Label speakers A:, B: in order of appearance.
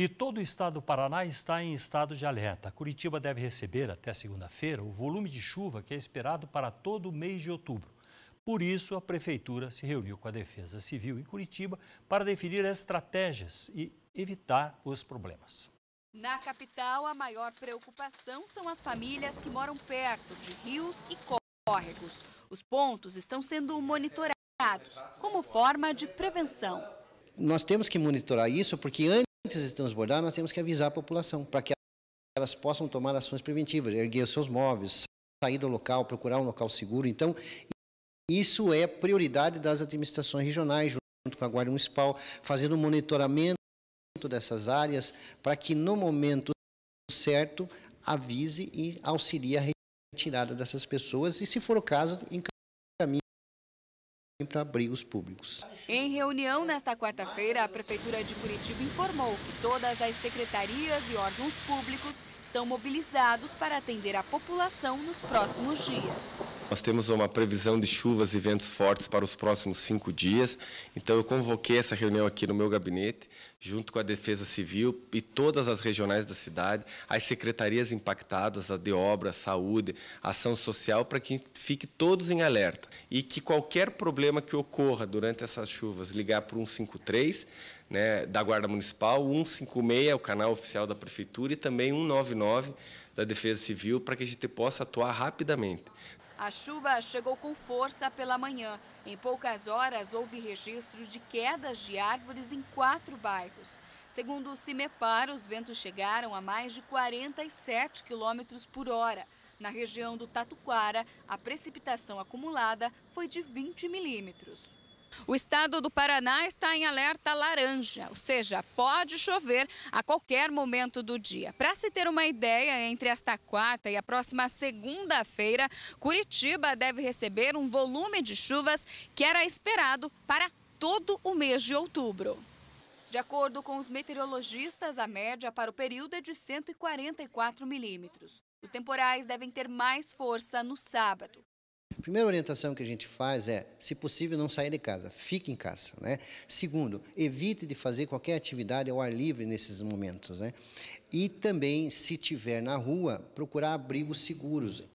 A: E todo o estado do Paraná está em estado de alerta. Curitiba deve receber, até segunda-feira, o volume de chuva que é esperado para todo o mês de outubro. Por isso, a Prefeitura se reuniu com a Defesa Civil em Curitiba para definir estratégias e evitar
B: os problemas.
C: Na capital, a maior preocupação são as famílias que moram perto de rios e córregos. Os pontos estão sendo monitorados como forma de prevenção.
A: Nós temos que monitorar isso porque antes Antes de transbordar, nós temos que avisar a população para que elas possam tomar ações preventivas, erguer os seus móveis, sair do local, procurar um local seguro. Então, isso é prioridade das administrações regionais, junto com a Guarda Municipal, fazendo um monitoramento dessas áreas para que, no momento certo, avise e auxilie a retirada dessas pessoas e, se for o caso, para abrigos públicos.
C: Em reunião nesta quarta-feira, a Prefeitura de Curitiba informou que todas as secretarias e órgãos públicos estão mobilizados para atender a população nos próximos dias.
B: Nós temos uma previsão de chuvas e ventos fortes para os próximos cinco dias, então eu convoquei essa reunião aqui no meu gabinete, junto com a Defesa Civil e todas as regionais da cidade, as secretarias impactadas, a de obra, a saúde, a ação social, para que fique todos em alerta e que qualquer problema que ocorra durante essas chuvas, ligar para 153, né, da Guarda Municipal, 156, é o canal oficial da Prefeitura, e também 199 da Defesa Civil, para que a gente possa atuar rapidamente.
C: A chuva chegou com força pela manhã. Em poucas horas, houve registro de quedas de árvores em quatro bairros. Segundo o CIMEPAR, os ventos chegaram a mais de 47 quilômetros por hora. Na região do Tatuquara, a precipitação acumulada foi de 20 milímetros. O estado do Paraná está em alerta laranja, ou seja, pode chover a qualquer momento do dia. Para se ter uma ideia, entre esta quarta e a próxima segunda-feira, Curitiba deve receber um volume de chuvas que era esperado para todo o mês de outubro. De acordo com os meteorologistas, a média para o período é de 144 milímetros. Os temporais devem ter mais força no sábado.
A: A primeira orientação que a gente faz é, se possível, não sair de casa, fique em casa. Né? Segundo, evite de fazer qualquer atividade ao ar livre nesses momentos. Né? E também, se tiver na rua, procurar abrigos seguros.